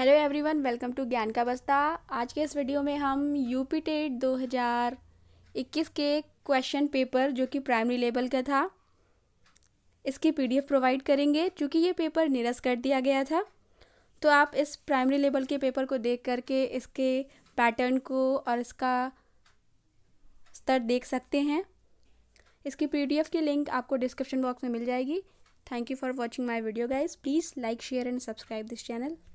hello everyone welcome to ज्ञान का बस्ता आज के इस वीडियो में हम यूपी टेट 2021 के क्वेश्चन पेपर जो कि प्राइमरी लेवल का था इसकी पीडीएफ प्रोवाइड करेंगे क्योंकि ये पेपर निरस्त कर दिया गया था तो आप इस प्राइमरी लेवल के पेपर को देख करके इसके पैटर्न को और इसका स्तर देख सकते हैं इसकी पी की लिंक आपको डिस्क्रिप्शन बॉक्स में मिल जाएगी thank you for watching my video guys please like share and subscribe this channel